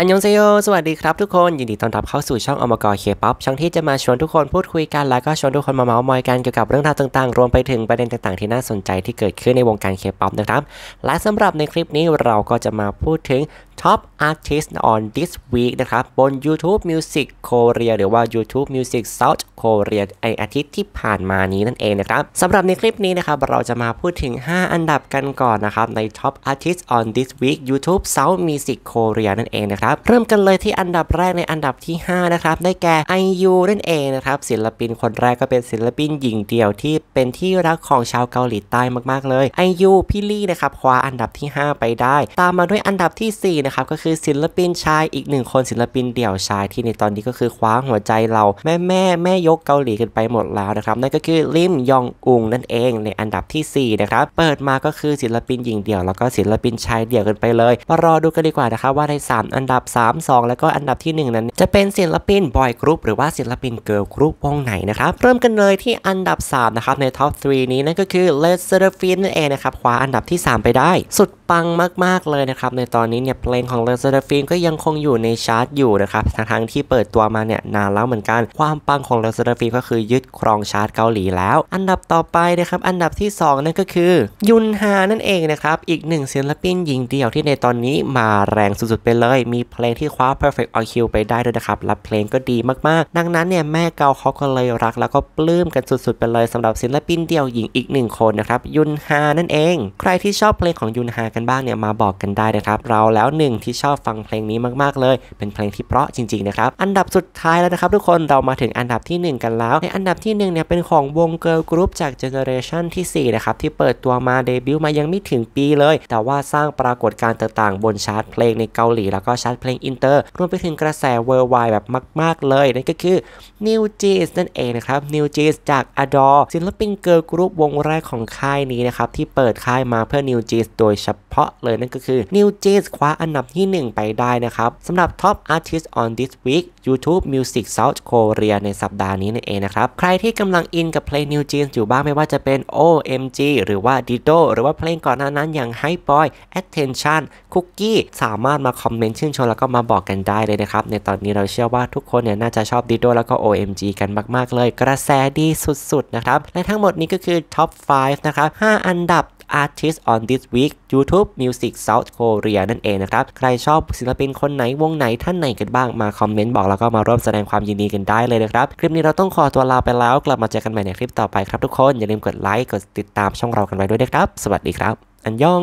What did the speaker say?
อันยองเซโยสวัสดีครับทุกคนยินดีต้อนรับเข้าสู่ช่องอมกอเคป๊อปช่องที่จะมาชวนทุกคนพูดคุยกัน แล้วก็ชวนทุกคนมาเมาส์มอยกัน เกี่ยวกับเรื่องราวต่างๆ รวมไปถึงประเด็นต่างๆ ที่น่าสนใจที่เกิดขึ้นในวงการเคป๊อปนะครับ และสำหรับในคลิปนี้เราก็จะมาพูดถึง Top Artist on this week นะครับบน YouTube Music Korea หรือว่า YouTube Music South Korea ไออาทิตย์ที่ผ่านมานี้นั่นเองนะครับสำหรับในคลิปนี้นะครับเราจะมาพูดถึง 5 อันดับกันก่อนนะครับใน Top Artist on this week YouTube South Music Korea นั่นเองนะครับครับเริ่มกันเลยที่อันดับแรกในอันดับที่5นะครับได้แก่ IU นั่นเองนะครับศิลปินคนแรกก็เป็นศิลปินหญิงเดี่ยวที่เป็นที่รักของชาวเกาหลีใต้มากๆเลย IU พี่ลี่นะครับคว้าอันดับที่ 5 ไปได้ ตามมาด้วยอันดับที่4นะครับก็คือศิลปินชายอีกหนึ่งคนศิลปินเดี่ยวชายที่ในตอนนี้ก็คือคว้าหัวใจเรา แม่แม่แม่ยกเกาหลีกันไปหมดแล้วนะครับนั่นก็คือลิมยองอุงนั่นเองในอันดับที่4นะครับเปิดมาก็คือศิลปินหญิงเดี่ยวแล้วก็ศิลปินชายเดี่ยวกันไปเลยมารอดูกันดีกว่านะครับว่าใน 3 อันดับดับ3งแล้วก็อันดับที่ 1 นั้นจะเป็นศิลปินบอยกรุ๊ปหรือว่าศิลปินเกิร์ลกรุ๊ปวงไหนนะครับเริ่มกันเลยที่อันดับ3นะครับในท็อป3นี้นั่นก็คือ l e s s e r a p h i m นั่นเองนะครับคว้าอันดับที่ 3 ไปได้ สุดปังมากๆเลยนะครับในตอนนี้เนี่ยเพลงของ l e s s e r a p h i m ก็ยังคงอยู่ในชาร์ตอยู่นะครับทั้งที่เปิดตัวมาเนี่ยนานแล้วเหมือนกัน ความปังของ l e s s e r a p h i m ก็คือยึดครองชาร์ตเกาหลีแล้ว อันดับต่อไปนะครับอันดับที่2นั่นก็คือยุนฮานั่นเองนะครับอีกหนึ่งศิลปินหญิงเดี่ยวที่ในตอนนี้มาแรงสุดๆไปเลยมีเพลงที่คว้า Perfect i q ไปได้ด้วยนะครับ รับเพลงก็ดีมากๆ ดังนั้นเนี่ยแม่เกาเขาก็เลยรักแล้วก็ปลื้มกันสุดๆไปเลยสำหรับศิลปินเดี่ยวหญิงอีกหนึ่งคนนะครับยุนฮานั่นเอง ใครที่ชอบเพลงของยุนฮากันบ้างเนี่ยมาบอกกันได้นะครับ เราแล้วหนึ่งที่ชอบฟังเพลงนี้มากๆเลย เป็นเพลงที่เพราะจริงๆนะครับ อันดับสุดท้ายแล้วนะครับทุกคนเรามาถึงอันดับที่ 1 กันแล้วในอันดับที่ 1เนี่ยเป็นของวงเกิร์ลกรุ๊ปจากเจเนอเรชันที่4นะครับที่เปิดตัวมาเดบิวต์มายังไม่ถึงปีเลย แต่ว่าสร้างปรากฏการณ์ต่างๆบนชาร์ตเพลงในเกาหลีแล้วก็ชาร์ตเพลงอินเตอร์รวมไปถึงกระแสเวอร์ไวแบบมาก ๆ เลย นั่นก็คือ New Jeans นั่นเองนะครับ New Jeans จาก Adore ศิลปินเกิร์ลกรุ๊ปวงแรกของค่ายนี้นะครับ ที่เปิดค่ายมาเพื่อ New Jeans โดยเฉพาะเลยนั่นก็คือ New Jeans คว้าอันดับที่ 1 ไปได้นะครับสำหรับ Top Artist on this week YouTube Music South Korea ในสัปดาห์นี้นั่นเองนะครับ ใครที่กำลังอินกับเพลง New Jeans อยู่บ้างไม่ว่าจะเป็น OMG หรือว่า Dido หรือว่าเพลงก่อนหน้านั้นอย่าง Hi Boy Attention Cookie สามารถมาคอมเมนต์ชื่นชชมแล้วก็มาบอกกันได้เลยนะครับ ในตอนนี้เราเชื่อว่าทุกคนเนี่ยน่าจะชอบดิโดแล้วก็ OMG กันมาก ๆ เลยกระแสดีสุด ๆ นะครับ และทั้งหมดนี้ก็คือ Top 5นะครับ 5 อันดับ Artist on this week YouTube Music South Korea นั่นเองนะครับ ใครชอบศิลปินคนไหน วงไหนท่านไหนกันบ้างมาคอมเมนต์ บอกแล้วก็มาร่วมแสดงความยินดีกันได้เลยนะครับ คลิปนี้เราต้องขอตัวลาไปแล้ว กลับมาเจอกันใหม่ในคลิปต่อไปครับทุกคนอย่าลืมกดไลค์กดติดตามช่องเรากันไว้ด้วยนะครับ สวัสดีครับ อันยอง